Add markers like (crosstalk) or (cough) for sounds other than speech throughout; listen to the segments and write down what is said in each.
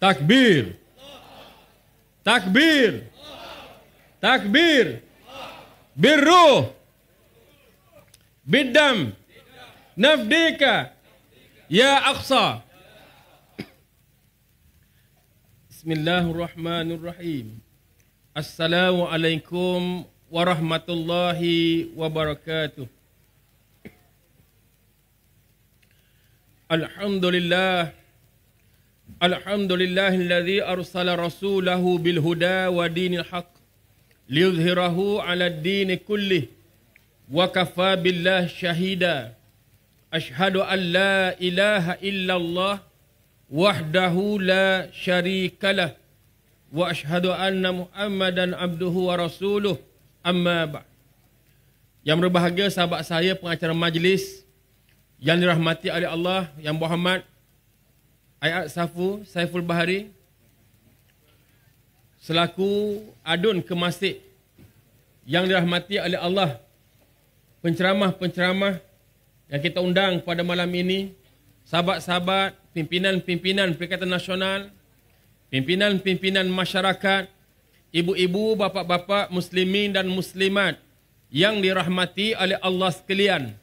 تكبير تكبير تكبير بالروح بالدم نفديك يا أقصى بسم الله الرحمن الرحيم السلام عليكم ورحمة الله وبركاته الحمد لله Alhamdulillahilladzi arsala rasulahu bil huda wa dinil haq liyuzhirahu ala ad-din kullih wa kafa billahi shahida ashhadu an la ilaha illallah wahdahu la syarikalah wa ashhadu anna muhammadan abduhu wa rasuluh amma ba yang berbahagia sahabat saya pengacara majlis yang dirahmati oleh Allah yang berhormat Ayat Safu Saiful Bahari selaku adun ke masjid yang dirahmati oleh Allah penceramah-penceramah yang kita undang pada malam ini sahabat-sahabat pimpinan-pimpinan Perikatan Nasional pimpinan-pimpinan masyarakat ibu-ibu bapa-bapa muslimin dan muslimat yang dirahmati oleh Allah sekalian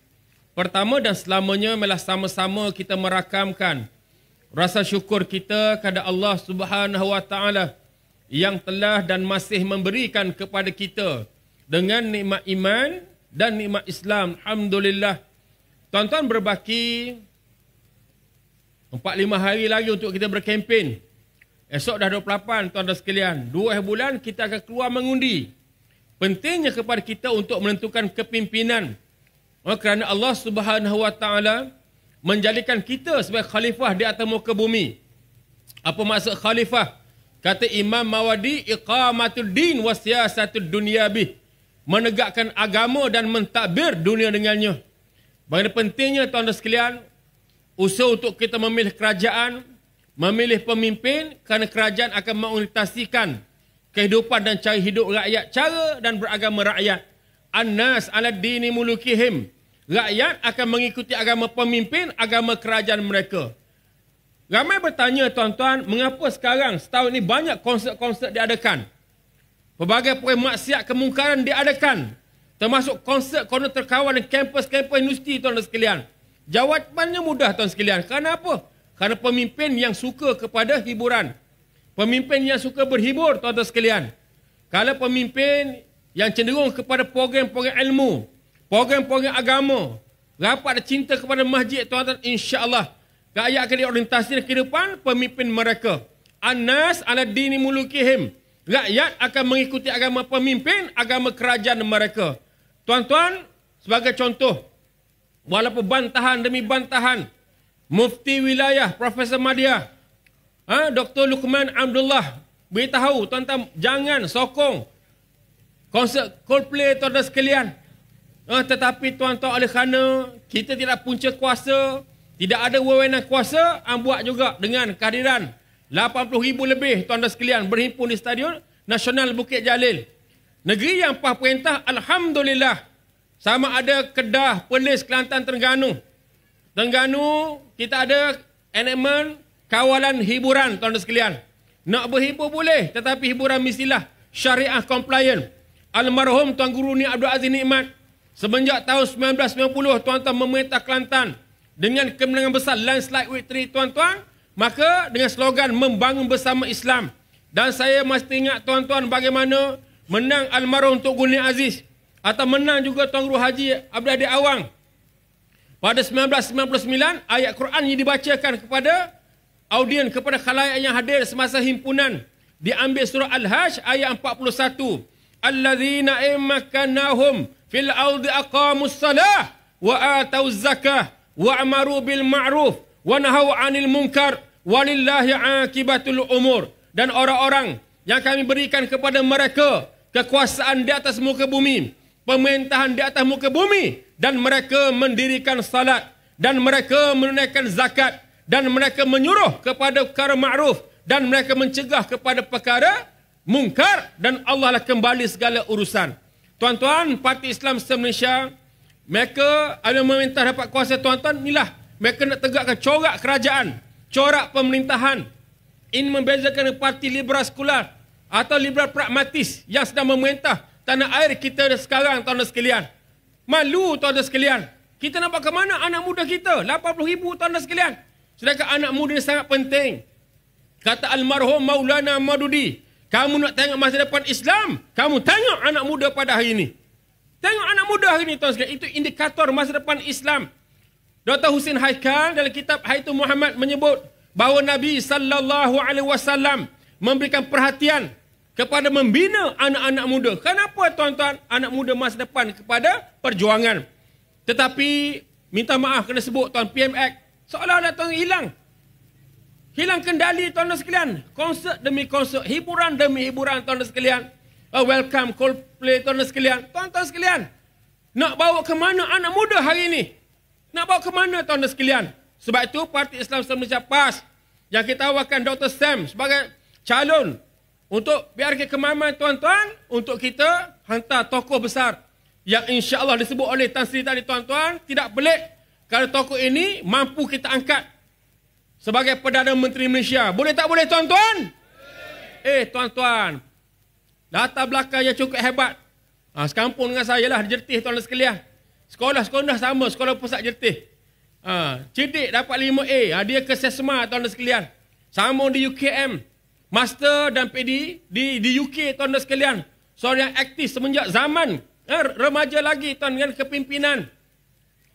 pertama dan selamanya melah sama-sama kita merakamkan rasa syukur kita kepada Allah Subhanahu Wa Taala yang telah dan masih memberikan kepada kita dengan nikmat iman dan nikmat Islam. Alhamdulillah. Tonton berbaki 4-5 hari lagi untuk kita berkempen. Esok dah 28 tuan-tuan sekalian. dua bulan kita akan keluar mengundi. Pentingnya kepada kita untuk menentukan kepimpinan. Oh, kerana Allah Subhanahu menjadikan kita sebagai khalifah di atas muka bumi. Apa maksud khalifah? Kata Imam Mawadi, iqamatul din wa siyasatul dunia bih. Menegakkan agama dan mentadbir dunia dengannya. Bagaimana pentingnya tuan-tuan sekalian, usaha untuk kita memilih kerajaan, memilih pemimpin kerana kerajaan akan mengorientasikan kehidupan dan cara hidup rakyat, cara dan beragama rakyat. An-nas ala dini mulukihim. Rakyat akan mengikuti agama pemimpin, agama kerajaan mereka. Ramai bertanya tuan-tuan, mengapa sekarang setahun ini banyak konsert-konsert diadakan? Pelbagai poin maksiat kemungkaran diadakan. Termasuk konsert konon terkawan dan kampus-kampus industri tuan-tuan sekalian. Jawapannya mudah tuan sekalian. Kerana apa? Kerana pemimpin yang suka kepada hiburan. Pemimpin yang suka berhibur tuan-tuan sekalian. Kalau pemimpin yang cenderung kepada program-program ilmu, program-program agama, rapat cinta kepada masjid tuan-tuan insya-Allah. Gaya akan diorientasi depan pemimpin mereka. Anas ala dini mulukihim. Rakyat akan mengikuti agama pemimpin, agama kerajaan mereka. Tuan-tuan, sebagai contoh, walaupun bantahan demi bantahan, Mufti Wilayah, Profesor Madia, ha, Dr. Lukman Abdullah, beritahu tuan-tuan, jangan sokong konsep Coldplay tuan-tuan sekalian. Eh, tetapi tuan-tuan oleh kerana kita tidak punca kuasa, tidak ada wewenang kuasa, am buat juga dengan kehadiran 80 ribu lebih tuan-tuan sekalian berhimpun di Stadion Nasional Bukit Jalil. Negeri yang pah perintah, Alhamdulillah, sama ada Kedah, Perlis, Kelantan, Terengganu. Terengganu, kita ada elemen kawalan hiburan tuan-tuan sekalian. Nak berhibur boleh, tetapi hiburan mestilah syariah compliant. Almarhum Tuan Guru ni Abdul Aziz Nikmat, Semenjak tahun 1990 tuan-tuan memerintah Kelantan dengan kemenangan besar landslide victory tuan-tuan, maka dengan slogan membangun bersama Islam. Dan saya masih ingat tuan-tuan bagaimana menang almarhum Tok Guli Aziz atau menang juga Tuan Guru Haji Abdul Hadi Awang. Pada 1999 ayat Quran yang dibacakan kepada audiens kepada khalayak yang hadir semasa himpunan diambil surah Al-Hajj ayat 41 alladhina imkanahum fil ardi aqamus salah wa atau zakah wa amaru bil ma'ruf wa nahau 'anil munkar walillahi 'aqibatul umur dan orang-orang yang kami berikan kepada mereka kekuasaan di atas muka bumi pemerintahan di atas muka bumi dan mereka mendirikan salat dan mereka menunaikan zakat dan mereka menyuruh kepada perkara ma'ruf dan mereka mencegah kepada perkara mungkar dan Allah lah kembali segala urusan. Tuan-tuan, Parti Islam se-Malaysia, mereka ada meminta dapat kuasa tuan-tuan, inilah mereka nak tegakkan corak kerajaan, corak pemerintahan. Ini membezakan parti liberal sekular atau liberal pragmatis yang sedang memerintah tanah air kita sekarang tuan-tuan sekalian. Malu tuan-tuan sekalian. Kita nampak ke mana anak muda kita? 80 ribu tuan-tuan sekalian. Sedangkan anak muda ini sangat penting. Kata almarhum Maulana Madudi, kamu nak tengok masa depan Islam, kamu tengok anak muda pada hari ini. Tengok anak muda hari ini, tuan-tuan. Itu indikator masa depan Islam. Dr. Husin Haikal dalam kitab Haitu Muhammad menyebut bahawa Nabi sallallahu alaihi wasallam memberikan perhatian kepada membina anak-anak muda. Kenapa tuan-tuan anak muda masa depan kepada perjuangan? Tetapi minta maaf kena sebut tuan PMX seolah-olah tuan hilang. Hilang kendali tuan-tuan sekalian. Konsert demi konsert. Hiburan demi hiburan tuan-tuan sekalian. Uh, welcome Coldplay tuan-tuan sekalian. Tuan-tuan sekalian. Nak bawa ke mana anak muda hari ini? Nak bawa ke mana tuan-tuan sekalian? Sebab itu Parti Islam Semenjak PAS yang kita awalkan Dr. Sam sebagai calon untuk biar ke kemaman tuan-tuan untuk kita hantar tokoh besar yang insya Allah disebut oleh Tan Sri tadi tuan-tuan tidak pelik kalau tokoh ini mampu kita angkat sebagai Perdana Menteri Malaysia. Boleh tak boleh tuan-tuan? Eh tuan-tuan, data belakang yang cukup hebat. Ha, sekampung dengan saya lah, jertih tuan sekalian. Sekolah-sekolah sama, sekolah pusat jertih. Ha, cedik dapat 5A, ha, dia ke SESMA tuan-tuan sekalian. Sama di UKM, Master dan PD di di UK tuan-tuan sekalian. Seorang yang aktif semenjak zaman ha, remaja lagi tuan dengan kepimpinan.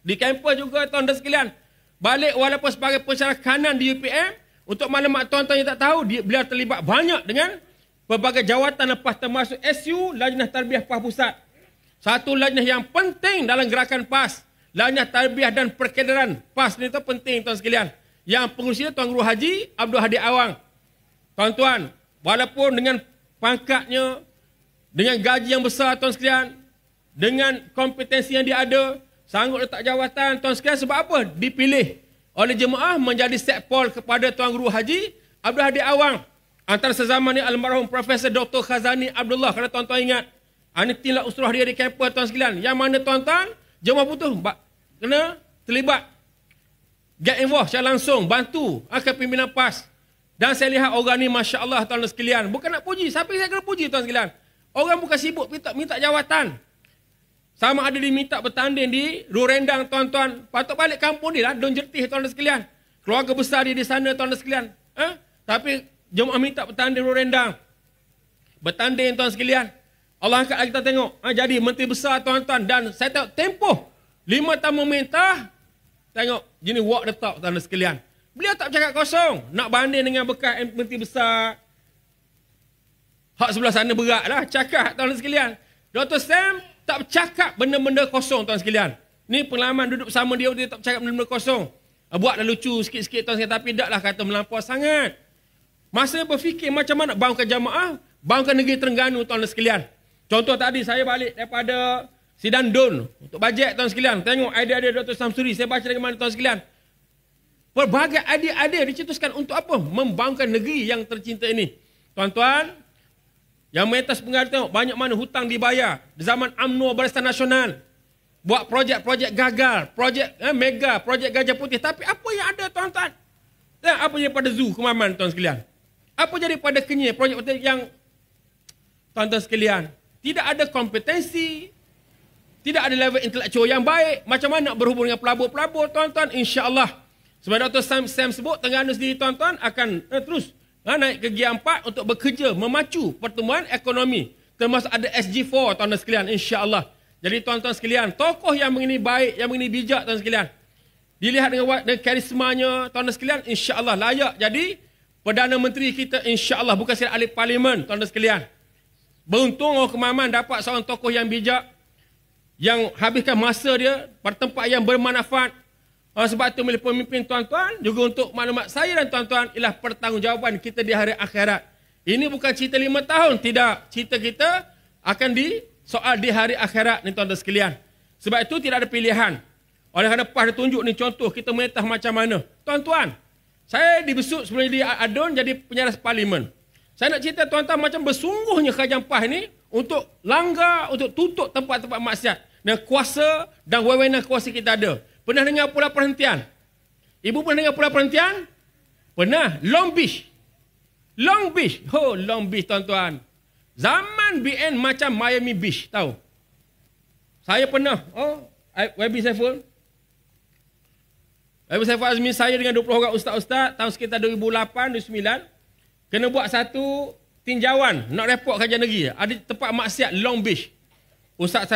Di kampus juga tuan-tuan sekalian balik walaupun sebagai pensyarah kanan di UPM untuk maklumat tuan-tuan yang tak tahu dia, beliau terlibat banyak dengan pelbagai jawatan lepas termasuk SU Lajnah tarbiyah PAS Pusat satu lajnah yang penting dalam gerakan PAS lajnah tarbiyah dan perkenderan PAS ni tu penting tuan sekalian yang pengurusi tuan guru haji Abdul Hadi Awang tuan-tuan walaupun dengan pangkatnya dengan gaji yang besar tuan sekalian dengan kompetensi yang dia ada sanggup letak jawatan tuan sekian sebab apa? Dipilih oleh jemaah menjadi sekpol kepada Tuan Guru Haji Abdul Hadi Awang. Antara sezaman ni almarhum Profesor Dr. Khazani Abdullah kalau tuan-tuan ingat. Ini ah, tindak usrah dia di kampus tuan sekalian. Yang mana tuan-tuan jemaah putus kena terlibat. Get involved secara langsung. Bantu akan pimpinan PAS. Dan saya lihat orang ni Masya Allah tuan sekalian. Bukan nak puji. Siapa saya kena puji tuan sekalian. Orang bukan sibuk minta, minta jawatan. Sama ada diminta bertanding di rendang, tuan-tuan. Patut balik kampung dia, lah. Don jertih tuan-tuan sekalian. Keluarga besar dia di sana tuan-tuan sekalian. Eh? Tapi jemaah minta bertanding rendang, Bertanding tuan sekalian. Allah angkat kita tengok. Ha, jadi menteri besar tuan-tuan. Dan saya tahu tempoh. Lima tahun meminta. Tengok. jadi walk the talk tuan-tuan sekalian. Beliau tak cakap kosong. Nak banding dengan bekas menteri besar. Hak sebelah sana berat lah. Cakap tuan-tuan sekalian. Dr. Sam tak bercakap benda-benda kosong tuan sekalian. Ni pengalaman duduk sama dia, dia tak bercakap benda-benda kosong. Ah, Buat dah lucu sikit-sikit tuan sekalian, tapi taklah kata melampau sangat. Masa berfikir macam mana nak bangunkan jamaah, bangunkan negeri Terengganu tuan sekalian. Contoh tadi saya balik daripada Sidan Dun untuk bajet tuan sekalian. Tengok idea-idea Dr. Samsuri, saya baca dari mana tuan sekalian. Pelbagai idea-idea dicetuskan untuk apa? Membangunkan negeri yang tercinta ini. Tuan-tuan, yang mengatas pengaruh tengok banyak mana hutang dibayar. Zaman UMNO Barisan Nasional. Buat projek-projek gagal. Projek eh, mega, projek gajah putih. Tapi apa yang ada tuan-tuan? Dan eh, apa yang pada zoo kemaman tuan sekalian? Apa jadi pada kenyir projek yang tuan-tuan sekalian? Tidak ada kompetensi. Tidak ada level intelektual yang baik. Macam mana nak berhubung dengan pelabur-pelabur tuan-tuan? InsyaAllah. Sebab Dr. Sam, Sam sebut, Tengganu sendiri tuan-tuan akan eh, terus ha, naik ke gear 4 untuk bekerja memacu pertumbuhan ekonomi termasuk ada SG4 tuan-tuan sekalian insya-Allah. Jadi tuan-tuan sekalian, tokoh yang begini baik, yang begini bijak tuan-tuan sekalian. Dilihat dengan, dengan karismanya tuan-tuan sekalian insya-Allah layak jadi Perdana Menteri kita insya-Allah bukan sekadar ahli parlimen tuan-tuan sekalian. Beruntung orang Kemaman dapat seorang tokoh yang bijak yang habiskan masa dia pada tempat yang bermanfaat oleh sebab itu milik pemimpin tuan-tuan juga untuk maklumat saya dan tuan-tuan ialah pertanggungjawaban kita di hari akhirat. Ini bukan cerita lima tahun. Tidak. Cerita kita akan di soal di hari akhirat ni tuan-tuan sekalian. Sebab itu tidak ada pilihan. Oleh kerana PAH ditunjuk ni contoh kita menetah macam mana. Tuan-tuan, saya dibesut sebelum jadi adun jadi penyaras parlimen. Saya nak cerita tuan-tuan macam bersungguhnya kerajaan PAH ni untuk langgar, untuk tutup tempat-tempat maksiat. Dan kuasa dan wewenang kuasa kita ada. Pernah dengar pula perhentian? Ibu pernah dengar pula perhentian? Pernah. Long Beach. Long Beach. oh, Long Beach tuan-tuan. Zaman BN macam Miami Beach, tahu? Saya pernah, oh, Webby Saiful. Webby Saiful Azmi, saya dengan 20 orang ustaz-ustaz, tahun sekitar 2008-2009, kena buat satu tinjauan, nak repot kerja negeri. Ada tempat maksiat Long Beach. Ustaz,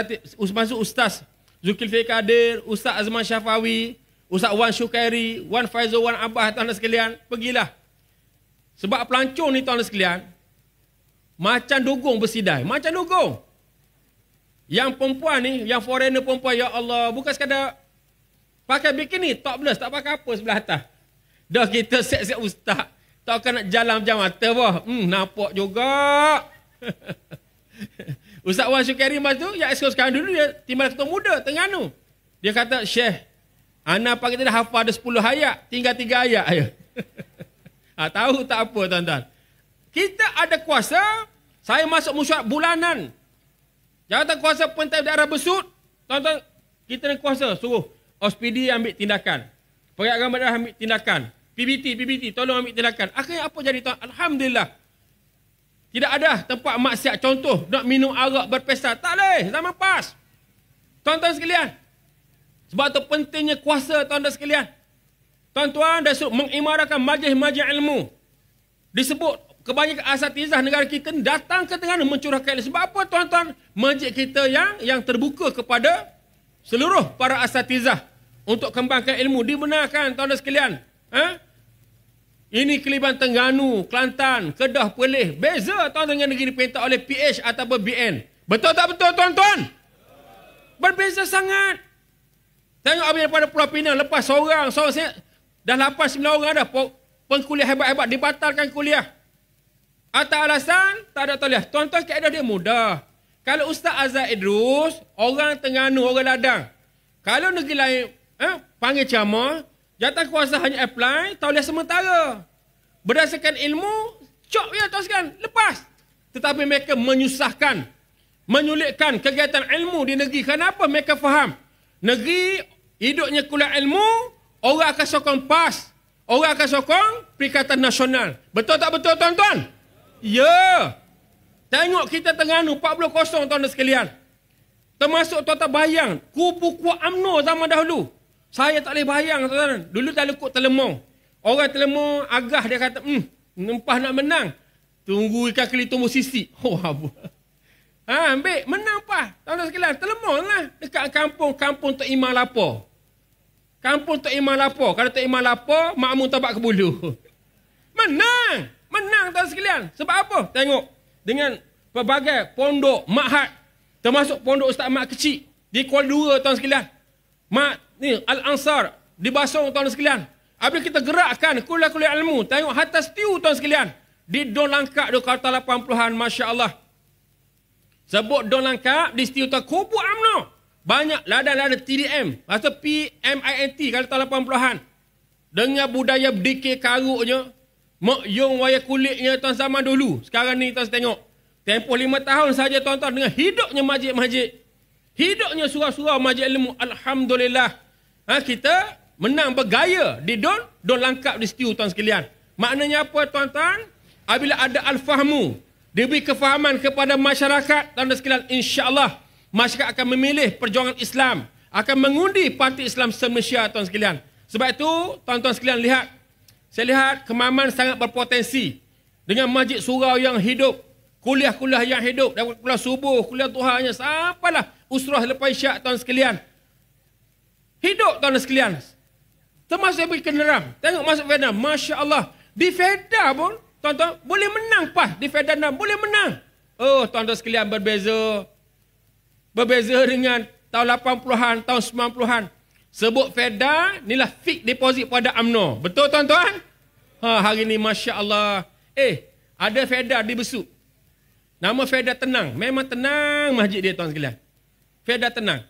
masuk ustaz, Zulkifli Kadir, Ustaz Azman Syafawi, Ustaz Wan Syukairi, Wan Faizul Wan Abah tuan-tuan sekalian, pergilah. Sebab pelancong ni tuan-tuan sekalian, macam dugong bersidai, macam dugong. Yang perempuan ni, yang foreigner perempuan, ya Allah, bukan sekadar pakai bikini, topless, tak pakai apa sebelah atas. Dah kita set-set ustaz, tak nak jalan macam mata pun. Hmm, nampak juga. (laughs) Ustaz Wan Sukairi masa tu yang ya, ekskul sekarang dulu dia timbal ketua muda tengah Terengganu. Dia kata, "Syekh, ana pagi tadi hafal ada 10 ayat, tinggal 3 ayat aja." (laughs) Ah, ha, tahu tak apa tuan-tuan? Kita ada kuasa, saya masuk mesyuarat bulanan. jangan tak kuasa pentai daerah Besut, tuan-tuan, kita ada kuasa suruh OSPD ambil tindakan. Pegawai agama dah ambil tindakan. PBT, PBT, tolong ambil tindakan. Akhirnya apa jadi tuan? Alhamdulillah. Tidak ada tempat maksiat contoh nak minum arak berpesta. Tak leh, Zaman pas. Tuan-tuan sekalian. Sebab tu pentingnya kuasa tuan-tuan sekalian. Tuan-tuan dah suruh mengimarakan majlis-majlis ilmu. Disebut kebanyakan asatizah negara kita datang ke tengah mencurahkan ilmu. Sebab apa tuan-tuan? Majlis kita yang yang terbuka kepada seluruh para asatizah untuk kembangkan ilmu. Dibenarkan tuan-tuan sekalian. Ha? Ini Kelibang Tengganu, Kelantan, Kedah, Perlis. Beza tuan dengan negeri dipentak oleh PH atau BN. Betul tak betul tuan-tuan? Berbeza sangat. Tengok abis daripada Pulau Pinang, lepas seorang, seorang saya, dah lapan sembilan orang dah, pengkuliah hebat-hebat, dibatalkan kuliah. Atas alasan, tak ada tahu Tuan-tuan, keadaan dia mudah. Kalau Ustaz Azhar Idrus, orang Tengganu, orang Ladang. Kalau negeri lain, eh, panggil ceramah, Jatah kuasa hanya apply tauliah sementara. Berdasarkan ilmu, cop ya teruskan, lepas. Tetapi mereka menyusahkan, menyulitkan kegiatan ilmu di negeri. Kenapa mereka faham? Negeri hidupnya kuliah ilmu, orang akan sokong PAS. Orang akan sokong Perikatan Nasional. Betul tak betul tuan-tuan? Ya. Tengok kita tengah Terengganu 40 kosong tuan-tuan sekalian. Termasuk tuan-tuan bayang, kubu kuat UMNO zaman dahulu. Saya tak boleh bayang tuan-tuan. Dulu tak lekuk telemur. Orang telemur agah dia kata, hmm, nempah nak menang. Tunggu ikan keli tumbuh sisi. (laughs) Oh, apa? Ha, ambil. Menang apa? Tuan-tuan sekalian, telemur lah. Dekat kampung, kampung Tok Imah lapor. Kampung Tok Imah lapor. Kalau Tok Imah lapor, makmum tabak kebulu. (laughs) Menang! Menang tuan-tuan sekalian. Sebab apa? Tengok. Dengan pelbagai pondok, makhat. Termasuk pondok Ustaz Mak Kecil. Di Kuala Dua tuan-tuan sekalian. Mak ni Al-Ansar dibasung tuan sekalian. Habis kita gerakkan kuliah-kuliah ilmu. Tengok harta setiu tuan sekalian. Di Don Langkap di Kota 80-an. Masya Allah. Sebut Don Langkap di setiu tuan Kubu amno Banyak ladang-ladang TDM. Masa PMINT kalau tahun 80-an. Dengan budaya berdikir karuknya. Mak yung waya kulitnya tuan sama dulu. Sekarang ni tuan tengok. Tempoh lima tahun saja tuan-tuan. Dengan hidupnya majik-majik. Hidupnya surau-surau majik ilmu. Alhamdulillah. Ha, kita menang bergaya di don, don langkap di situ tuan sekalian. Maknanya apa tuan-tuan? Apabila ada al-fahmu, diberi kefahaman kepada masyarakat tuan-tuan sekalian, insya-Allah masyarakat akan memilih perjuangan Islam, akan mengundi parti Islam semesia tuan sekalian. Sebab itu tuan-tuan sekalian lihat saya lihat kemaman sangat berpotensi dengan masjid surau yang hidup, kuliah-kuliah yang hidup, dan kuliah subuh, kuliah tuhan yang sampailah usrah lepas isyak tuan sekalian. Hidup tuan sekalian. Termasuk saya pergi ke Neram. Tengok masuk Fedan. Masya Allah. Di Fedan pun, tuan-tuan, boleh menang pas. Di Fedan Neram, boleh menang. Oh, tuan-tuan sekalian berbeza. Berbeza dengan tahun 80-an, tahun 90-an. Sebut FEDA, inilah fixed deposit pada UMNO. Betul tuan-tuan? Ha, hari ini Masya Allah. Eh, ada FEDA di Besuk. Nama FEDA tenang. Memang tenang masjid dia tuan sekalian. FEDA tenang.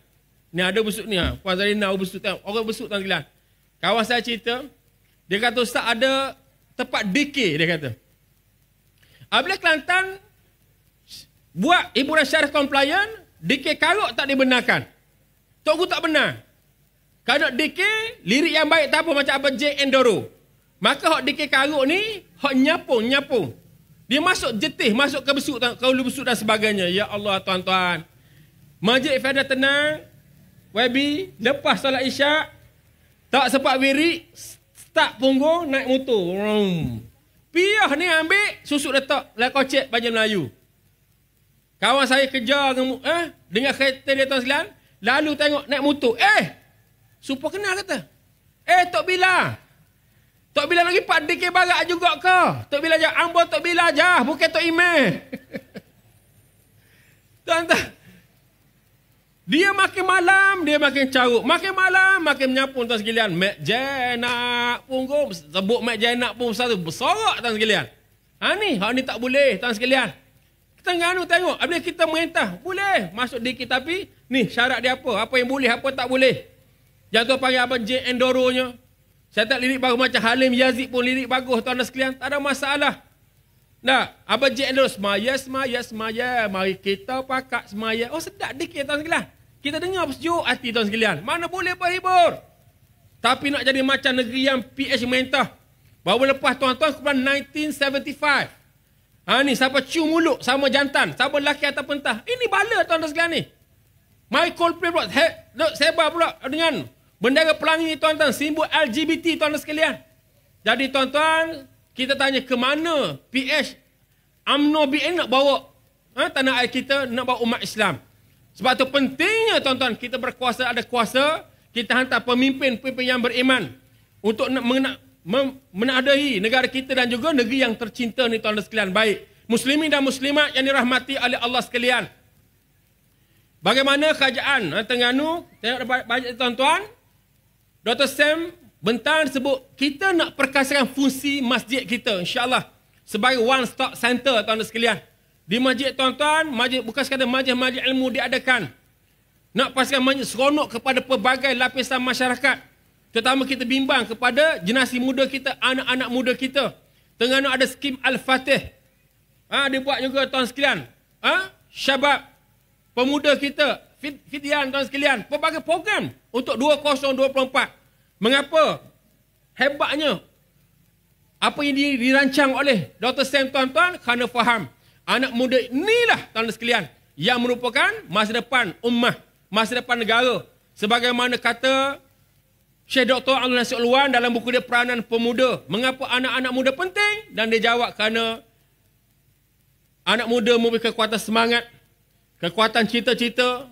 Ni ada besuk ni ha. Puan Zarina besuk tu. Orang besuk tu kira. Kawan saya cerita, dia kata ustaz ada tempat DK dia kata. Abla Kelantan buat hiburan syarah komplian, DK kalau tak dibenarkan. Tok Guru tak benar. Kalau DK, lirik yang baik tak apa macam abang Jake Endoro. Maka hok DK karok ni, hok nyapung, nyapung. Dia masuk jetih, masuk ke besuk, ke besuk dan sebagainya. Ya Allah tuan-tuan. Majlis Fadal tenang, YB lepas solat isyak tak sempat wiri tak punggu naik motor Rum. piah ni ambil susuk letak lah kocek baju Melayu kawan saya kerja dengan, eh, dengan kereta dia tuan lalu tengok naik motor eh super kenal kata eh Tok Bila Tok Bila lagi pak dikir barat juga ke Tok Bila je ambo Tok Bila jah bukan Tok Imeh tuan-tuan dia makin malam, dia makin carut. Makin malam, makin menyapu tuan sekalian. Mac Jenak punggung. Sebut Mac Jenak pun besar tu. Bersorak tuan sekalian. Ha ni, hak ni tak boleh tuan sekalian. Kita nganu tengok. Bila kita merintah, boleh. Masuk dikit tapi, ni syarat dia apa? Apa yang boleh, apa yang tak boleh. Jatuh panggil abang Jane Endoronya. Saya tak lirik bagus macam Halim Yazid pun lirik bagus tuan sekalian. Tak ada masalah. Nah, apa je endorse? Semaya, semaya, semaya. Mari kita pakat semaya. Oh, sedap dikit tuan sekalian. Kita dengar sejuk hati tuan sekalian. Mana boleh berhibur. Tapi nak jadi macam negeri yang PH mentah. Baru lepas tuan-tuan kumpulan 1975. Ha ni siapa cium mulut sama jantan. Siapa lelaki atau pentah. Ini bala tuan-tuan sekalian ni. Michael Pray pula. He, look, sebar pula dengan bendera pelangi tuan-tuan. Simbol LGBT tuan-tuan sekalian. Jadi tuan-tuan kita tanya ke mana PH UMNO BN nak bawa ha, tanah air kita nak bawa umat Islam. Sebab itu pentingnya tuan-tuan kita berkuasa ada kuasa kita hantar pemimpin-pemimpin yang beriman untuk menadahi negara kita dan juga negeri yang tercinta ni tuan-tuan sekalian baik muslimin dan muslimat yang dirahmati oleh Allah sekalian. Bagaimana kerajaan Terengganu tengok banyak tuan-tuan Dr. Sam Bentang sebut kita nak perkasakan fungsi masjid kita insya-Allah sebagai one stop center tuan-tuan sekalian. Di masjid tuan-tuan, majlis, bukan sekadar majlis-majlis ilmu diadakan. Nak pastikan majlis seronok kepada pelbagai lapisan masyarakat. Terutama kita bimbang kepada generasi muda kita, anak-anak muda kita. Tengah nak ada skim Al-Fatih. Ha, dia buat juga tuan sekalian. Ha? Syabab pemuda kita, fitian tuan sekalian. Pelbagai program untuk 2024. Mengapa? Hebatnya. Apa yang dirancang oleh Dr. Sam tuan-tuan, kerana faham. Anak muda inilah tanda sekalian yang merupakan masa depan ummah, masa depan negara. Sebagaimana kata Syekh Dr. Abdul Nasir Luan dalam buku dia Peranan Pemuda. Mengapa anak-anak muda penting? Dan dia jawab kerana anak muda mempunyai kekuatan semangat, kekuatan cita-cita,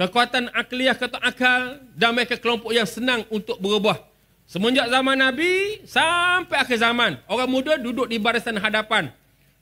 kekuatan akliah kata akal dan mereka kelompok yang senang untuk berubah. Semenjak zaman Nabi sampai akhir zaman, orang muda duduk di barisan hadapan.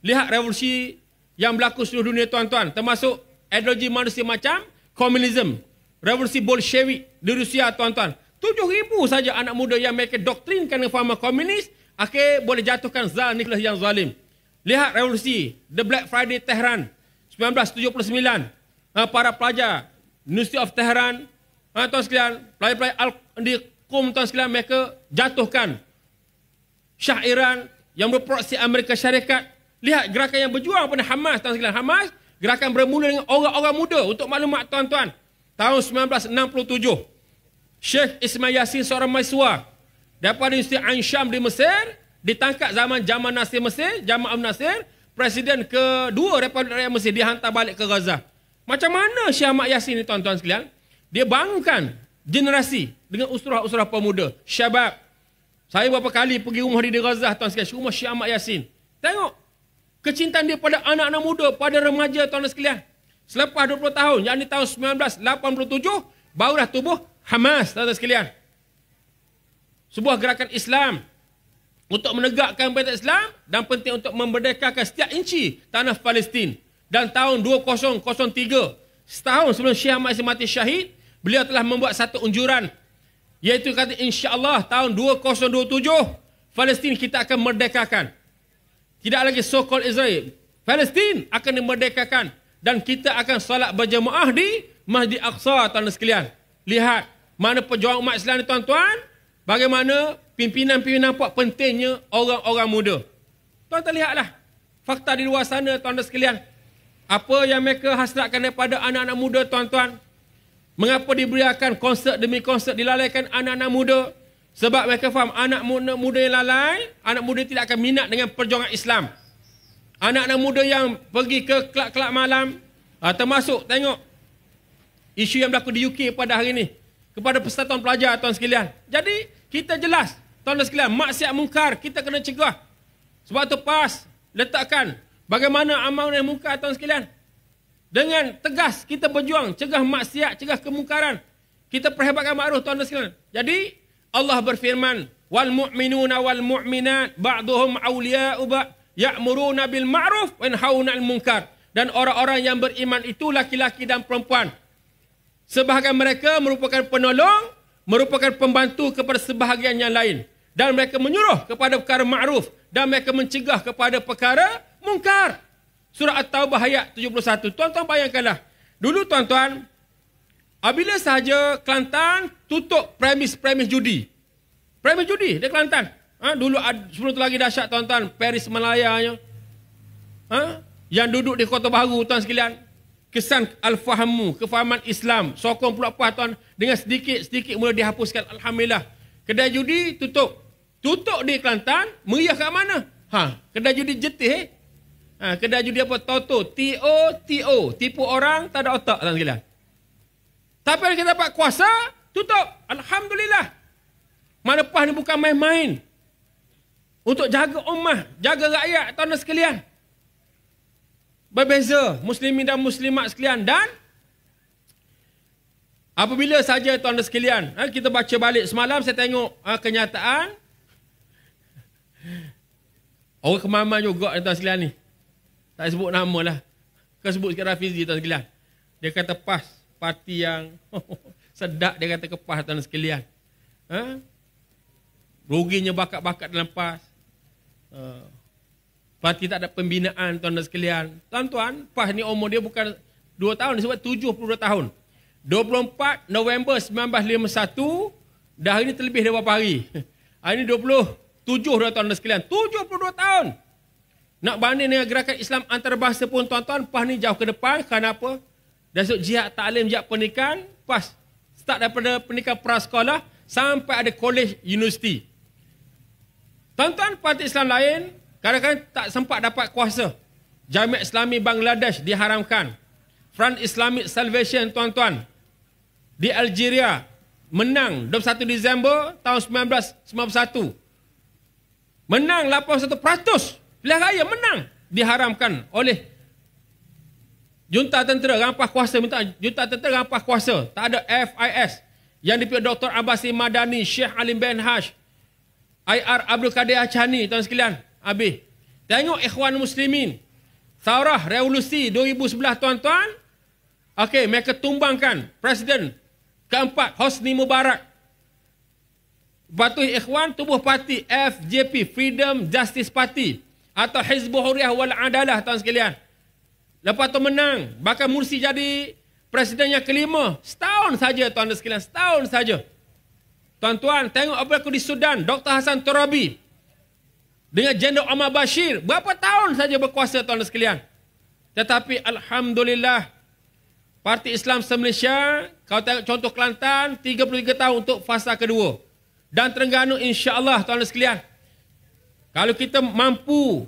Lihat revolusi yang berlaku seluruh dunia tuan-tuan. Termasuk ideologi manusia macam komunisme. Revolusi Bolshevik di Rusia tuan-tuan. 7,000 saja anak muda yang mereka doktrinkan dengan faham komunis. Akhir boleh jatuhkan Zal Nicholas yang zalim. Lihat revolusi The Black Friday Tehran 1979. Ah, para pelajar University of Tehran. Ah, tuan sekalian, pelajar-pelajar Al di Qum tuan sekalian mereka jatuhkan Syah Iran yang berproksi Amerika Syarikat Lihat gerakan yang berjuang pada Hamas tahun sekalian. Hamas gerakan bermula dengan orang-orang muda. Untuk maklumat tuan-tuan. Tahun 1967. Sheikh Ismail Yassin seorang maiswa. Daripada Universiti Ain Syam di Mesir. Ditangkap zaman zaman Nasir Mesir. zaman Abdul Nasir. Presiden kedua Republik Rakyat Mesir. hantar balik ke Gaza. Macam mana Sheikh Ahmad Yassin ni tuan-tuan sekalian? Dia bangunkan generasi dengan usrah-usrah pemuda. Syabab. Saya berapa kali pergi rumah di Gaza tuan sekalian. Rumah Sheikh Ahmad Yassin. Tengok Kecintaan dia pada anak-anak muda, pada remaja tuan-tuan sekalian. Selepas 20 tahun, di tahun 1987, barulah tubuh Hamas tuan-tuan sekalian. Sebuah gerakan Islam untuk menegakkan perintah Islam dan penting untuk memerdekakan setiap inci tanah Palestin. Dan tahun 2003, setahun sebelum Syekh Ahmad Isi mati syahid, beliau telah membuat satu unjuran. Iaitu kata Insyaallah tahun 2027, Palestin kita akan merdekakan. Tidak lagi so-called Israel. Palestin akan dimerdekakan. Dan kita akan salat berjemaah di Masjid Aqsa tanah sekalian. Lihat mana pejuang umat Islam ni tuan-tuan. Bagaimana pimpinan-pimpinan buat pentingnya orang-orang muda. Tuan-tuan lihatlah. Fakta di luar sana tuan-tuan sekalian. Apa yang mereka hasratkan daripada anak-anak muda tuan-tuan. Mengapa diberiakan konsert demi konsert dilalaikan anak-anak Muda. Sebab mereka faham anak muda, muda yang lalai, anak muda tidak akan minat dengan perjuangan Islam. Anak-anak muda yang pergi ke kelab-kelab malam, ah, termasuk tengok isu yang berlaku di UK pada hari ini. Kepada persatuan pelajar, tuan sekalian. Jadi, kita jelas, tuan sekalian, maksiat mungkar, kita kena cegah. Sebab tu pas, letakkan bagaimana amal yang mungkar, tuan sekalian. Dengan tegas, kita berjuang, cegah maksiat, cegah kemungkaran. Kita perhebatkan makruh, tuan sekalian. Jadi, Allah berfirman, "Wal mu'minuna wal mu'minat ba'dhum awliya'u ba'd, ya'muruna bil ma'ruf wa yanhauna 'anil munkar." Dan orang-orang yang beriman itu laki-laki dan perempuan. Sebahagian mereka merupakan penolong, merupakan pembantu kepada sebahagian yang lain. Dan mereka menyuruh kepada perkara ma'ruf. Dan mereka mencegah kepada perkara munkar. Surah At-Tawbah ayat 71. Tuan-tuan bayangkanlah. Dulu tuan-tuan, apabila sahaja Kelantan, tutup premis-premis judi. Premis judi di Kelantan. Ha? Dulu sebelum tu lagi dahsyat tuan-tuan, Paris Melayanya. Ha? Yang duduk di Kota Baru tuan sekalian. Kesan Al-Fahamu, kefahaman Islam. Sokong pula puas tuan. Dengan sedikit-sedikit mula dihapuskan. Alhamdulillah. Kedai judi tutup. Tutup di Kelantan, meriah kat mana? Ha, kedai judi jetih eh? Ha, kedai judi apa? Toto, T-O-T-O. Tipu orang, tak ada otak. Tuan sekalian. Tapi kita dapat kuasa, Tutup. Alhamdulillah. Manapah ni bukan main-main. Untuk jaga umat, jaga rakyat, tanda sekalian. Berbeza muslimin dan muslimat sekalian. Dan apabila saja tanda sekalian. Ha, kita baca balik semalam saya tengok ha, kenyataan. Orang kemaman juga ni tuan sekalian ni. Tak sebut nama lah. Kau sebut sikit Rafizi tuan sekalian. Dia kata pas parti yang (laughs) Sedap dia kata kepas tuan sekalian. Ha? Ruginya bakat-bakat dalam pas. Ha. Parti tak ada pembinaan tuan dan sekalian. Tuan-tuan, pas ni umur dia bukan 2 tahun, sebab 72 tahun. 24 November 1951, dah hari ini terlebih dari berapa hari. (laughs) Hari ini 27 dah tuan-tuan sekalian. 72 tahun. Nak banding dengan gerakan Islam antarabangsa pun tuan-tuan, PAH ni jauh ke depan. Kenapa? Dasuk jihad ta'lim, jihad pernikahan PAS start daripada pendidikan prasekolah sampai ada kolej universiti. Tuan-tuan parti Islam lain kadang-kadang tak sempat dapat kuasa. Jamiat Islami Bangladesh diharamkan. Front Islamic Salvation tuan-tuan di Algeria menang 21 Disember tahun 1991. Menang 81% pilihan raya menang diharamkan oleh Junta tentera rampas kuasa minta junta tentera rampas kuasa. Tak ada FIS yang dipilih Dr. Abasi Madani, Syekh Alim Ben Hash, IR Abdul Kadir Achani, tuan sekalian. Habis. Tengok ikhwan muslimin. Saurah revolusi 2011, tuan-tuan. Okey, mereka tumbangkan Presiden keempat, Hosni Mubarak. Batuhi ikhwan tubuh parti FJP, Freedom Justice Party. Atau Hizbul Huriyah Wal Adalah, tuan sekalian. Lepas tu menang. bakal Mursi jadi presiden yang kelima. Setahun saja tuan-tuan sekalian. Setahun saja. Tuan-tuan, tengok apa aku di Sudan. Dr. Hassan Torabi Dengan Jenderal Omar Bashir. Berapa tahun saja berkuasa tuan-tuan sekalian. Tetapi Alhamdulillah. Parti Islam se-Malaysia. Kalau tengok contoh Kelantan. 33 tahun untuk fasa kedua. Dan Terengganu insya Allah tuan-tuan sekalian. Kalau kita mampu.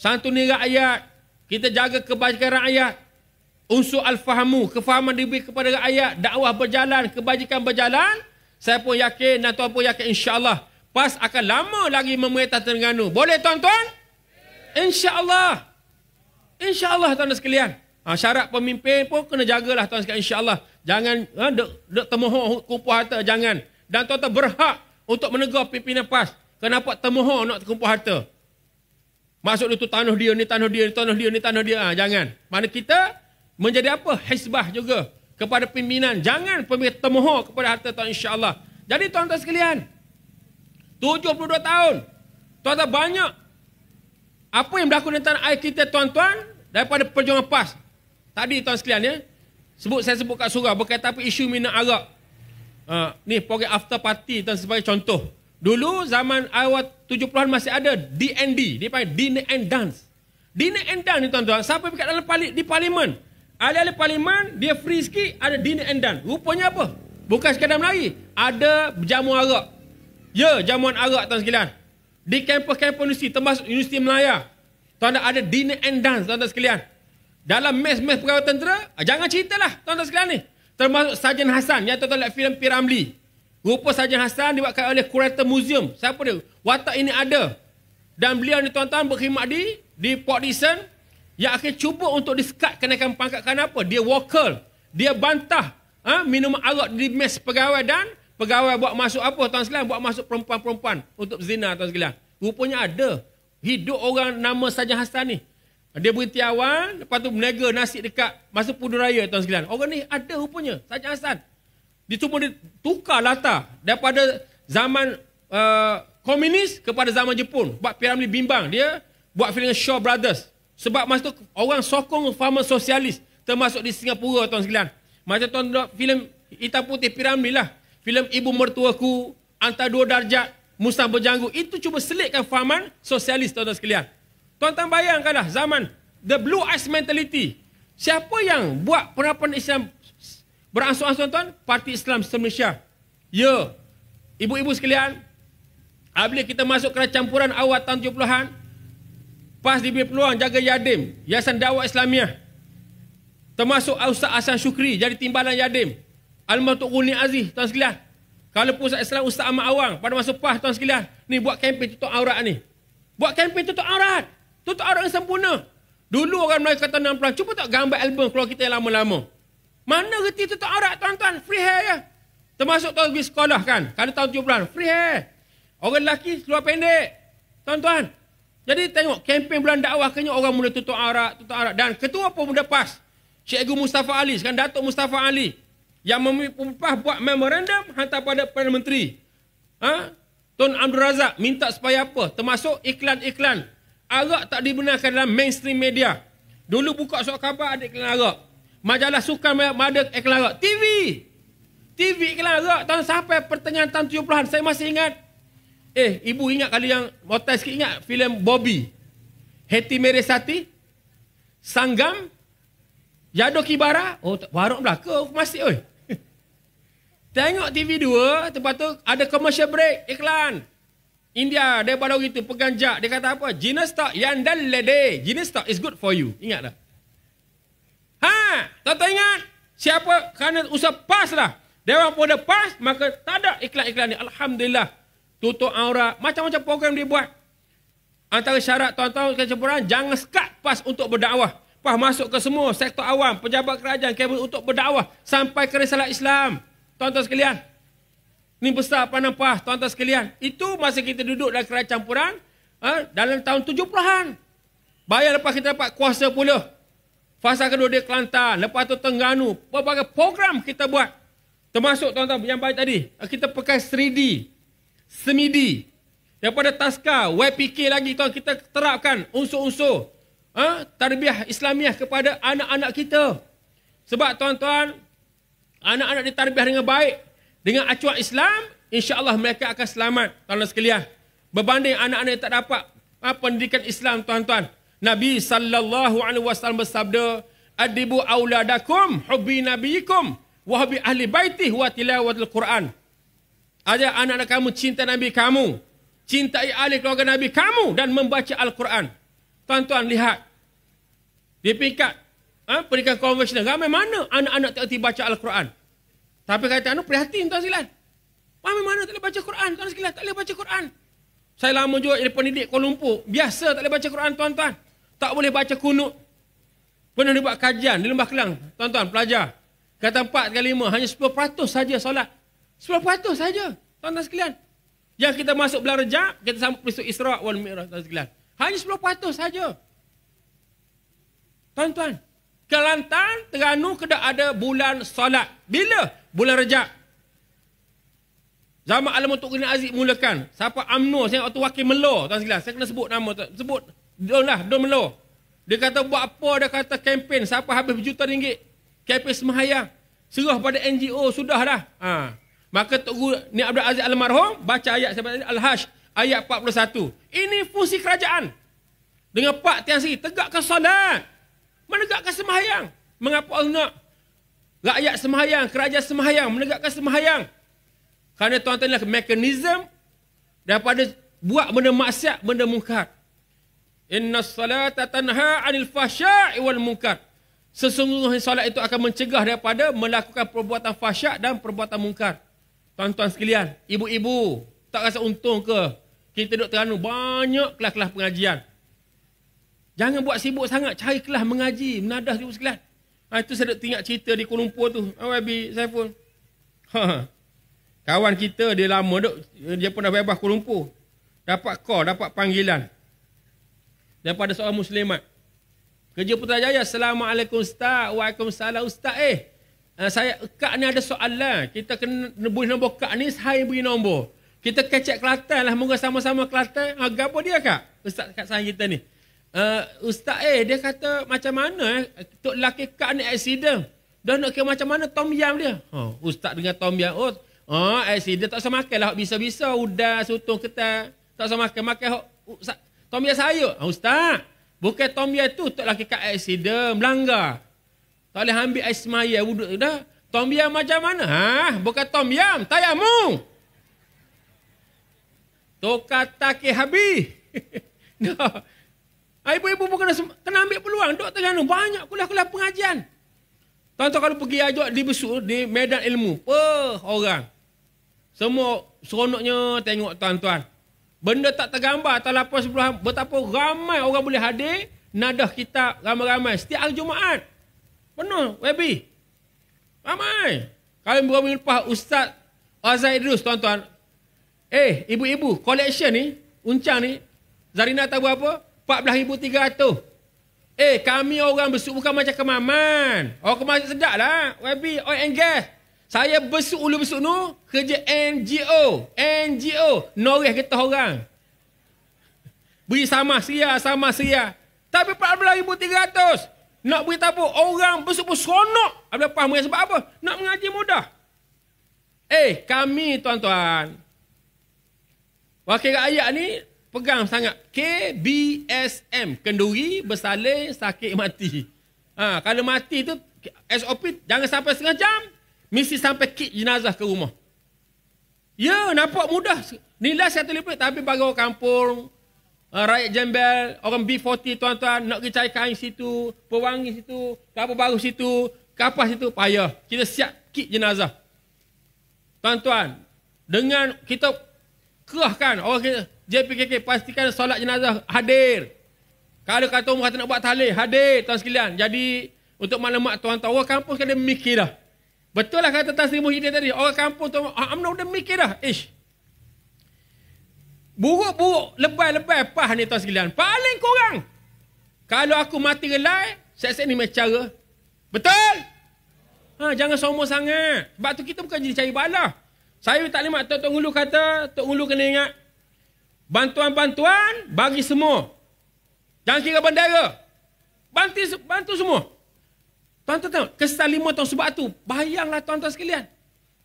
Santuni rakyat. Kita jaga kebajikan rakyat. Unsur al-fahamu, kefahaman diberi kepada rakyat. Dakwah berjalan, kebajikan berjalan. Saya pun yakin dan tuan pun yakin insyaAllah. PAS akan lama lagi memerintah Terengganu. Boleh tuan-tuan? InsyaAllah. InsyaAllah tuan-tuan sekalian. Ha, syarat pemimpin pun kena jagalah tuan sekalian insyaAllah. Jangan ha, duk, duk temohon kumpul harta, jangan. Dan tuan-tuan berhak untuk menegur pimpinan PAS. Kenapa temohon nak kumpul harta? Masuk itu tanah dia ni, tanah dia ni, tanah dia ni, tanah dia. Ha, jangan. Mana kita menjadi apa? Hisbah juga. Kepada pimpinan. Jangan pemimpin termohor kepada harta Tuhan insyaAllah. Jadi tuan-tuan sekalian. 72 tahun. Tuan-tuan banyak. Apa yang berlaku dengan tanah air kita tuan-tuan. Daripada perjuangan PAS. Tadi tuan tuan sekalian ya. Sebut saya sebut kat surah berkaitan apa isu minat Arab. Uh, ah, ni program after party tuan sebagai contoh. Dulu zaman awal 70-an masih ada DND. Dia panggil Dinner and Dance. Dinner and Dance ni tuan-tuan. Sampai dekat dalam pali, di parlimen. Ahli-ahli parlimen, dia free sikit, ada dinner and dance. Rupanya apa? Bukan sekadar menari. Ada jamu arak. Ya, jamuan arak tuan sekalian. Di kampus-kampus universiti, termasuk Universiti Melayu. Tuan-tuan ada dinner and dance tuan-tuan sekalian. Dalam mes-mes perawatan tentera, ah, jangan ceritalah tuan-tuan sekalian ni. Termasuk Sajen Hasan yang tuan-tuan lihat filem Piramli. Rupa Sarjan Hassan dibuatkan oleh kurator museum. Siapa dia? Watak ini ada. Dan beliau ni tuan-tuan berkhidmat di di Port Dixon yang akan cuba untuk disekat kenaikan pangkat kenapa? Dia vocal. Dia bantah ha? minum arak di mes pegawai dan pegawai buat masuk apa tuan sekalian? Buat masuk perempuan-perempuan untuk zina tuan sekalian. Rupanya ada. Hidup orang nama Sarjan Hassan ni. Dia berhenti awal, lepas tu berniaga nasi dekat masa Pudu Raya tuan sekalian. Orang ni ada rupanya, Sarjan Hassan. Dia cuma tukar latar daripada zaman uh, komunis kepada zaman Jepun. Sebab Piram bimbang. Dia buat film dengan Shaw Brothers. Sebab masa tu orang sokong farmer sosialis. Termasuk di Singapura tahun sekalian. Macam tuan tengok film Hitam Putih Piram lah. Film Ibu Mertuaku, Antara Dua Darjat, Musang Berjanggu. Itu cuma selitkan farman sosialis tuan-tuan sekalian. Tuan-tuan bayangkanlah zaman The Blue Eyes Mentality. Siapa yang buat perapan Islam Beransur-ansur tuan Parti Islam se-Malaysia. Ya, ibu-ibu sekalian, apabila kita masuk ke campuran awal tahun 70-an, PAS diberi peluang jaga Yadim, Yayasan Dawah Islamiah. Termasuk Ustaz Hasan Syukri jadi timbalan Yadim. Almatuk Guni Aziz, tuan sekalian. Kalau pusat Islam Ustaz Ahmad Awang pada masa PAS, tuan sekalian. Ni buat kempen tutup aurat ni. Buat kempen tutup aurat. Tutup aurat yang sempurna. Dulu orang Melayu kata 60. Cuba tak gambar album kalau kita yang lama-lama. Mana reti tutup aurat tuan-tuan? Free hair ya Termasuk tuan pergi sekolah kan? kali tahun 70-an. Free hair. Orang lelaki keluar pendek. Tuan-tuan. Jadi tengok kempen bulan dakwah kena orang mula tutup aurat, tutup aurat. Dan ketua pun muda pas. Cikgu Mustafa Ali. Sekarang Datuk Mustafa Ali. Yang memimpah buat memorandum hantar pada Perdana Menteri. Ha? Tun Abdul Razak minta supaya apa? Termasuk iklan-iklan. Arak tak dibenarkan dalam mainstream media. Dulu buka soal khabar ada iklan Arak majalah sukan ada iklan TV. TV iklan rock tahun sampai pertengahan tahun 70-an. Saya masih ingat. Eh, ibu ingat kali yang motel sikit ingat filem Bobby. Hati Meresati. Sanggam. Yado Kibara. Oh, warok belakang. Masih, oi. (laughs) Tengok TV 2, tempat tu ada commercial break, iklan. India, dia baru gitu, pegang jak. Dia kata apa? Genestock, yang dan lede. Genestock is good for you. Ingatlah. Ha, tak ingat siapa kerana usah pas lah. Dewan pun dah pas, maka tak ada iklan-iklan ni. Alhamdulillah. Tutup aura. Macam-macam program dia buat. Antara syarat tuan-tuan kecepuran, jangan sekat pas untuk berdakwah. Pas masuk ke semua sektor awam, pejabat kerajaan, kabinet untuk berdakwah. Sampai ke risalah Islam. Tuan-tuan sekalian. Ini besar apa pas, tuan-tuan sekalian. Itu masa kita duduk dalam kerajaan campuran, ha, dalam tahun 70-an. Bayar lepas kita dapat kuasa pula. Fasa kedua di Kelantan. Lepas tu Tengganu. Berbagai program kita buat. Termasuk tuan-tuan yang baik tadi. Kita pakai 3D. Semidi. Daripada Taska. YPK lagi tuan. Kita terapkan unsur-unsur. Ha? Tarbiah Islamiah kepada anak-anak kita. Sebab tuan-tuan. Anak-anak ditarbiah dengan baik. Dengan acuan Islam. insya Allah mereka akan selamat. Tuan-tuan sekalian. Berbanding anak-anak yang tak dapat. Ha, pendidikan Islam tuan-tuan. Nabi sallallahu alaihi wasallam bersabda, "Adibu auladakum hubbi nabiyikum wa hubbi ahli baitih wa tilawatil Quran." Ada anak-anak kamu cinta Nabi kamu, cintai ahli keluarga Nabi kamu dan membaca Al-Quran. Tuan-tuan lihat. Di peringkat ha, pendidikan konvensional, ramai mana anak-anak tak tiba baca Al-Quran. Tapi kata anak prihatin tuan silan. Ramai mana tak boleh baca Quran, tuan silan tak boleh baca Quran. Saya lama juga jadi pendidik Kuala Lumpur. Biasa tak boleh baca Quran, tuan-tuan. Tak boleh baca kunut. Pernah dibuat kajian di Lembah Kelang. Tuan-tuan, pelajar. Kata empat kali lima, hanya sepuluh peratus saja solat. Sepuluh peratus saja. Tuan-tuan sekalian. Yang kita masuk bulan rejab, kita sambut peristiwa Isra' wal Mi'raj. Tuan-tuan sekalian. Hanya sepuluh peratus saja. Tuan-tuan. Kelantan, Terengganu kena ada bulan solat. Bila? Bulan rejab. Zaman Alam Untuk Kena Aziz mulakan. Siapa UMNO, saya waktu wakil Melo. Tuan-tuan sekalian. Saya kena sebut nama. -tuan. Sebut dia lah, dia melo. Dia kata buat apa dia kata kempen siapa habis berjuta ringgit. Kempen semahayang. Serah pada NGO sudahlah. dah. Ha. Maka Tok Guru Ni Abdul Aziz Almarhum baca ayat sebab Al-Hajj ayat 41. Ini fungsi kerajaan. Dengan Pak Tiang Seri, tegakkan solat. Menegakkan semahayang. Mengapa Allah nak? Rakyat semahayang, kerajaan semahayang, menegakkan semahayang. Kerana tuan-tuan mekanisme daripada buat benda maksiat, benda mungkar. Inna salata tanha anil fasya wal munkar. Sesungguhnya salat itu akan mencegah daripada melakukan perbuatan fasya dan perbuatan mungkar. Tuan-tuan sekalian, ibu-ibu, tak rasa untung ke? Kita duduk terhanu banyak kelas-kelas pengajian. Jangan buat sibuk sangat, cari kelas mengaji, menadah ibu sekalian. Ha, itu saya duduk tengok cerita di Kuala Lumpur tu. Awal abis, saya pun. Ha, ha, kawan kita, dia lama duduk, dia pun dah bebas Kuala Lumpur. Dapat call, dapat panggilan daripada seorang muslimat. Kerja Putrajaya, Assalamualaikum Ustaz, Waalaikumsalam Ustaz eh. Uh, saya kak ni ada soalan. Kita kena boleh nombor kak ni saya beri nombor. Kita kecek Kelantan lah moga sama-sama Kelantan. Ha, ah, gapo dia kak? Ustaz kat saya kita ni. Uh, Ustaz eh dia kata macam mana eh tok laki kak ni accident. Dah nak kira macam mana Tom Yam dia? Ha, huh, Ustaz dengan Tom Yam. Oh, ha, accident tak lah. sama makan lah. Bisa-bisa udah sutung kita. Tak sama makan. Makan Tomia saya. Ah, ustaz. Bukan Tomia tu tak lagi kat accident, melanggar. Tak boleh ambil air semaya wuduk dah. Tomia macam mana? Ha, bukan Tomia, tayamu. Toka taki habi. (laughs) Ah, ibu-ibu pun kena, kena ambil peluang. Dok tengah banyak kuliah-kuliah pengajian. Tuan-tuan kalau pergi ajak di Besur, di medan ilmu. Oh, orang. Semua seronoknya tengok tuan-tuan. Benda tak tergambar tahun 80 betapa ramai orang boleh hadir nadah kita ramai-ramai setiap hari Jumaat. Penuh webi. Ramai. Kami berapa lepas Ustaz Azhar Idrus tuan-tuan. Eh, ibu-ibu, collection ni, uncang ni, Zarina tahu apa? 14,300. Eh, kami orang besuk bukan macam kemaman. Orang kemaman sedap lah. Webi, oil and gas. Saya besuk ulu besuk nu kerja NGO, NGO noreh kita orang. Beri sama sia sama sia. Tapi 14300 nak beri tapu orang besuk pun seronok. Apa faham sebab apa? Nak mengaji mudah. Eh, kami tuan-tuan. Wakil rakyat ni pegang sangat KBSM, kenduri bersalin sakit mati. Ha, kalau mati tu SOP jangan sampai setengah jam. Mesti sampai kit jenazah ke rumah. Ya, nampak mudah. Nilai saya lipat. Tapi bagi orang kampung, rakyat jembel, orang B40 tuan-tuan, nak pergi cari kain situ, pewangi situ, kapal baru situ, kapas situ, payah. Kita siap kit jenazah. Tuan-tuan, dengan kita kerahkan orang kita, JPKK pastikan solat jenazah hadir. Kalau kata umur kata nak buat talih, hadir tuan sekalian. Jadi, untuk maklumat tuan-tuan, orang kampung kena mikir dah. Betul lah kata Taslim Muhyiddin tadi. Orang kampung tu, ah, amno dah mikir dah. Ish. Buruk-buruk, lebay-lebay, pah ni tuan sekalian. Paling kurang. Kalau aku mati relai, saya set macam cara. Betul? Ha, jangan sombong sangat. Sebab tu kita bukan jadi cari bala. Saya tak lima Tok Tok Ulu kata, Tok Ulu kena ingat. Bantuan-bantuan, bagi semua. Jangan kira bandara. Bantu, bantu semua. Tuan-tuan tengok, kesan lima tahun sebab tu. Bayanglah tuan-tuan sekalian.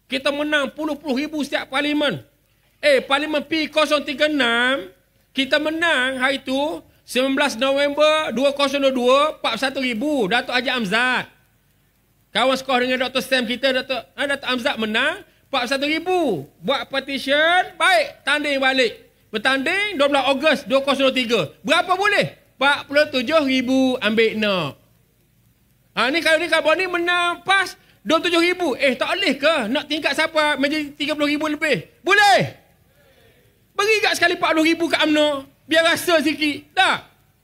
Kita menang puluh-puluh ribu setiap parlimen. Eh, parlimen P036, kita menang hari tu 19 November 2022, 41 ribu. Datuk Haji Amzad. Kawan sekolah dengan Dr. Sam kita, Datuk, ha, Datuk Amzad menang 41 ribu. Buat petition, baik, tanding balik. Bertanding 12 Ogos 2023. Berapa boleh? 47 ribu ambil nak. No. Ha, ni kalau ni karbon ni menapas 27 ribu. Eh tak boleh ke nak tingkat siapa menjadi 30 ribu lebih? Boleh! Beri kat sekali 40 ribu kat UMNO. Biar rasa sikit. Tak?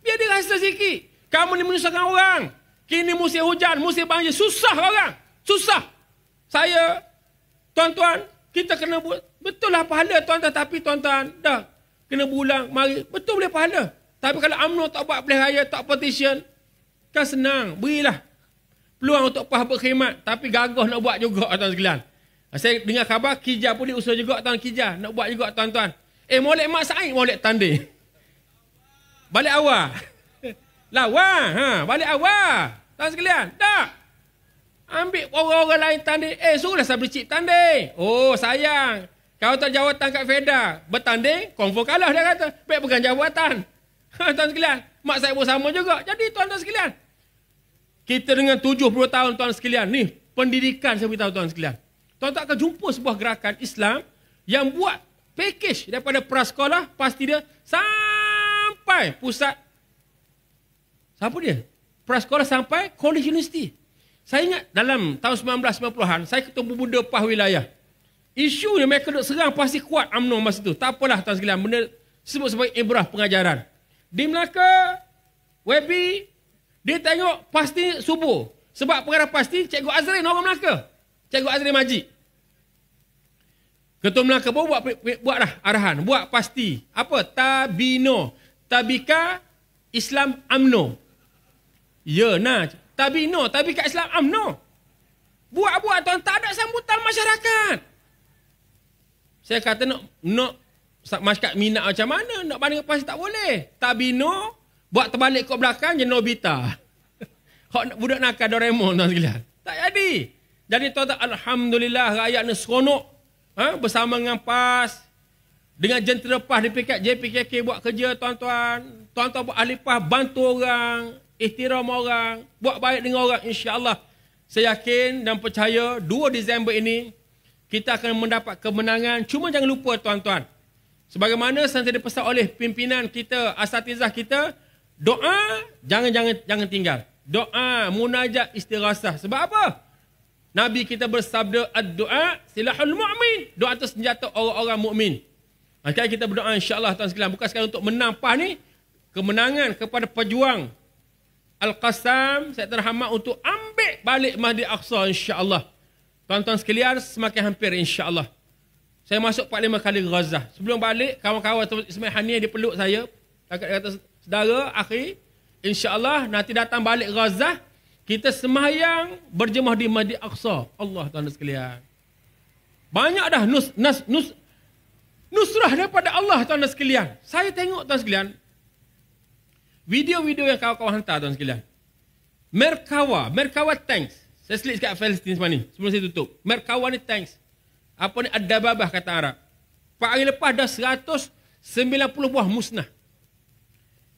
Biar dia rasa sikit. Kamu ni menyusahkan orang. Kini musim hujan, musim banjir. Susah orang. Susah. Saya, tuan-tuan, kita kena buat. Betul lah pahala tuan-tuan. Tapi tuan-tuan dah kena bulang, Mari. Betul boleh pahala. Tapi kalau UMNO tak buat pilihan raya, tak petition. Kan senang. Berilah peluang untuk puas berkhidmat tapi gagah nak buat juga tuan sekalian. Ah, saya dengar khabar Kijah pun diusul juga tuan Kijah nak buat juga tuan-tuan. Eh boleh Mak Said boleh tandi. Balik awal. Lawa, ha, balik awal. Tuan sekalian, tak. Ambil orang-orang lain tanda. Eh, suruhlah saya cik tanda. Oh, sayang. Kalau tak jawatan kat Feda, bertanding, confirm kalah dia kata. Baik pegang jawatan. Ha, tuan sekalian, mak saya pun sama juga. Jadi, tuan-tuan sekalian, kita dengan 70 tahun tuan sekalian ni pendidikan saya beritahu tuan sekalian. Tuan tak akan jumpa sebuah gerakan Islam yang buat package daripada prasekolah pasti dia sampai pusat siapa dia? Prasekolah sampai kolej universiti. Saya ingat dalam tahun 1990-an saya ketemu pemuda PAH wilayah. Isu yang mereka duk serang pasti kuat UMNO masa tu. Tak apalah tuan sekalian benda sebut sebagai ibrah pengajaran. Di Melaka, Webby, dia tengok pasti subuh. Sebab perkara pasti Cikgu Azrin orang Melaka. Cikgu Azrin Majid. Ketua Melaka pun buat, buat, buat dah arahan. Buat pasti. Apa? Tabino. Tabika Islam Amno. Ya, nah. Tabino. Tabika Islam Amno. Buat-buat tuan. Tak ada sambutan masyarakat. Saya kata nak, nak masyarakat minat macam mana. Nak pandang pasti tak boleh. Tabino. Buat terbalik ke belakang je Nobita. Kau (laughs) nak budak nakal Doraemon tuan sekalian. Tak jadi. Jadi tuan tak Alhamdulillah rakyat ni seronok. Ha? Bersama dengan PAS. Dengan jentera PAS di PKK. JPKK buat kerja tuan-tuan. Tuan-tuan buat ahli PAS bantu orang. Ihtiram orang. Buat baik dengan orang. InsyaAllah. Saya yakin dan percaya 2 Disember ini kita akan mendapat kemenangan. Cuma jangan lupa tuan-tuan. Sebagaimana sentiasa dipesan oleh pimpinan kita, asatizah kita, Doa jangan jangan jangan tinggal. Doa munajat istirahat. Sebab apa? Nabi kita bersabda ad-doa silahul mu'min. Doa tu senjata orang-orang mu'min. Sekarang kita berdoa insyaAllah tuan sekalian. Bukan sekarang untuk menampah ni. Kemenangan kepada pejuang. al qasam saya terhamat untuk ambil balik Mahdi Aqsa insyaAllah. Tuan-tuan sekalian semakin hampir insyaAllah. Saya masuk 45 kali Gaza. Sebelum balik, kawan-kawan Ismail Hania dipeluk saya. Kakak kata, saudara akhi insyaallah nanti datang balik Gazah kita semayang berjemah di Masjid Aqsa Allah tuan sekalian banyak dah nus, nus, nus, nusrah daripada Allah tuan sekalian saya tengok tuan sekalian video-video yang kawan-kawan hantar tuan sekalian Merkawa Merkawa tanks saya selit sikit Palestin semalam ni sebelum saya tutup Merkawa ni tanks apa ni ada babah kata Arab 4 hari lepas dah 190 buah musnah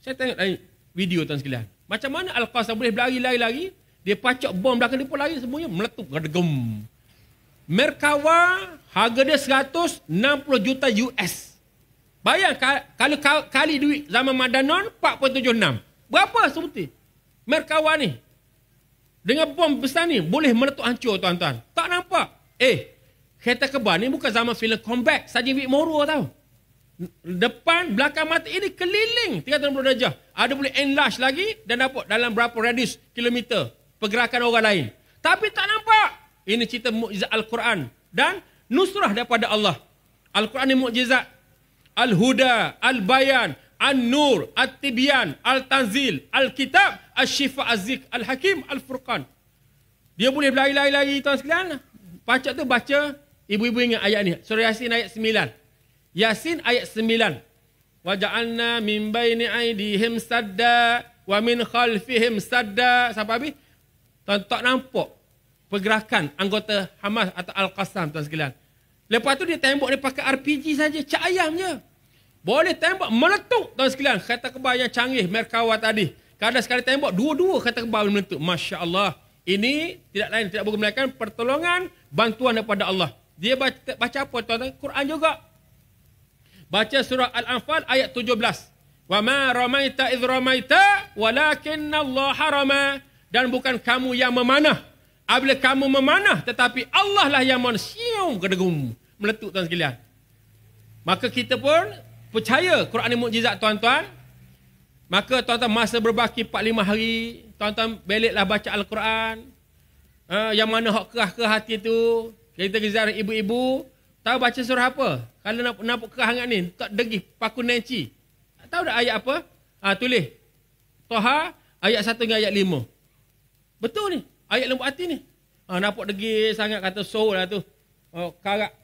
saya tengok lain video tuan sekalian. Macam mana Al-Qasa boleh berlari-lari-lari. Dia pacak bom belakang dia pun lari semuanya meletup. Gadegum. Merkawa harga dia 160 juta US. Bayang kalau kali duit zaman Madanon 4.76. Berapa sebuti? Merkawa ni. Dengan bom besar ni boleh meletup hancur tuan-tuan. Tak nampak. Eh, kereta kebar ni bukan zaman film comeback. Saji Vic Moro tau depan belakang mata ini keliling 360 darjah. Ada boleh enlarge lagi dan dapat dalam berapa radius kilometer pergerakan orang lain. Tapi tak nampak. Ini cerita mukjizat Al-Quran dan nusrah daripada Allah. Al-Quran ini mukjizat. Al-Huda, Al-Bayan, An-Nur, At-Tibyan, Al-Tanzil, Al-Kitab, Al-Shifa, Az-Zik, Al-Hakim, Al-Furqan. Dia boleh berlari-lari-lari tuan sekalian. Pacak tu baca, ibu-ibu ingat ayat ni. Surah Yasin ayat 9. Yasin ayat 9. Wa ja'alna min baini aidihim sadda wa min khalfihim sadda. Siapa habis? Tuan tak nampak pergerakan anggota Hamas atau Al-Qassam tuan sekalian. Lepas tu dia tembok dia pakai RPG saja, cak ayamnya. Boleh tembok meletup tuan sekalian. Kereta kebal yang canggih Merkawa tadi. Kadang sekali tembok dua-dua kereta kebal meletup. Masya-Allah. Ini tidak lain tidak boleh melainkan pertolongan bantuan daripada Allah. Dia baca, baca apa tuan-tuan? Quran juga. Baca surah Al-Anfal ayat 17. Wa ma ramaita id ramaita Allah harama dan bukan kamu yang memanah. Apabila kamu memanah tetapi Allah lah yang mensium kedegum meletup tuan sekalian. Maka kita pun percaya Quran ini mukjizat tuan-tuan. Maka tuan-tuan masa berbaki 4-5 hari, tuan-tuan beliklah baca Al-Quran. Uh, yang mana hak kerah ke hati tu. Kita kejar ibu-ibu, Tahu baca surah apa? Kalau nak nak kehangat ni, tak degih paku nenci. Tahu tak ayat apa? Ah ha, tulis. Toha ayat satu dengan ayat 5. Betul ni. Ayat lembut hati ni. Ha, nampak degil sangat kata soh lah tu. Oh, karak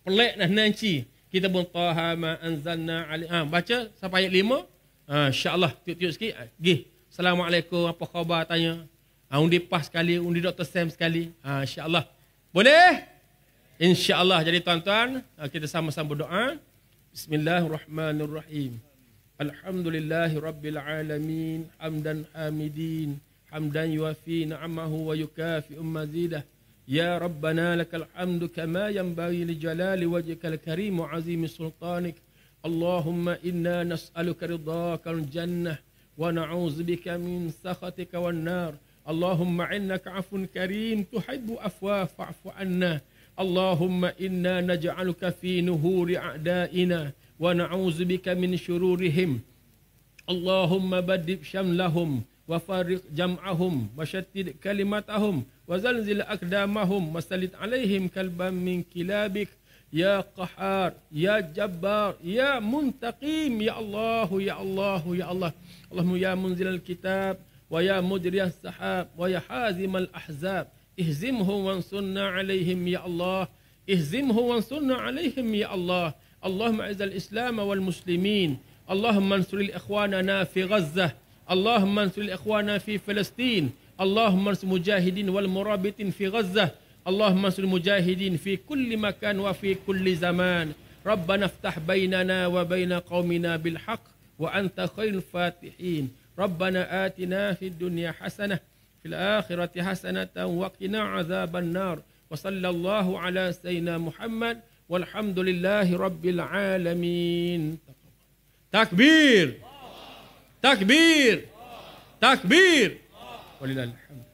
pelik dah nanci. Kita pun Toha ma'anzanna alim. Ha, ah, baca sampai ayat 5. Ha, ah, InsyaAllah. Tiup-tiup sikit. Gih. Assalamualaikum. Apa khabar? Tanya. Ha, undi PAS sekali. Undi Dr. Sam sekali. Ha, InsyaAllah. Boleh? Boleh? InsyaAllah jadi tuan-tuan eh, Kita sama-sama berdoa Bismillahirrahmanirrahim Alhamdulillahirrabbilalamin Hamdan amidin Hamdan yuafi na'amahu wa yukafi ummazidah Ya Rabbana lakal hamdu kama yambari li jalali wajikal karim wa azimi sultanik Allahumma inna nas'aluka ridhaka al-jannah wa na'uzubika min sakhatika wal-nar Allahumma Inna afun karim tuhibbu afwa fa'afu anna اللهم إنا نجعلك في نهور أعدائنا ونعوذ بك من شرورهم اللهم بدب شملهم وفرق جمعهم وشتد كلمتهم وزلزل أقدامهم وسلط عليهم كلبا من كلابك يا قحار يا جبار يا منتقيم يا الله يا الله يا الله اللهم يا منزل الكتاب ويا مدري السحاب ويا حازم الأحزاب اهزمه وانصرنا عليهم يا الله اهزمه وانصرنا عليهم يا الله اللهم اعز الاسلام والمسلمين اللهم انصر اخواننا في غزه اللهم انصر اخواننا في فلسطين اللهم انصر المجاهدين والمرابطين في غزه اللهم انصر المجاهدين في كل مكان وفي كل زمان ربنا افتح بيننا وبين قومنا بالحق وانت خير الفاتحين ربنا اتنا في الدنيا حسنه في الآخرة حسنة وقنا عذاب النار وصلى الله على سيدنا محمد والحمد لله رب العالمين تكبير تكبير تكبير ولله الحمد